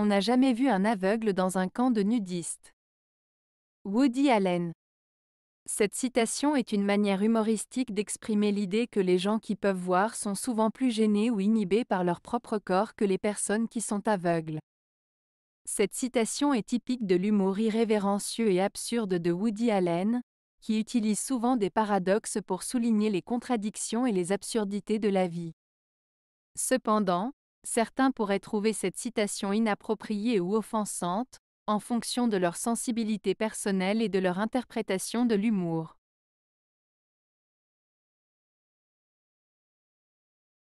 On n'a jamais vu un aveugle dans un camp de nudistes. Woody Allen. Cette citation est une manière humoristique d'exprimer l'idée que les gens qui peuvent voir sont souvent plus gênés ou inhibés par leur propre corps que les personnes qui sont aveugles. Cette citation est typique de l'humour irrévérencieux et absurde de Woody Allen, qui utilise souvent des paradoxes pour souligner les contradictions et les absurdités de la vie. Cependant, certains pourraient trouver cette citation inappropriée ou offensante, en fonction de leur sensibilité personnelle et de leur interprétation de l'humour.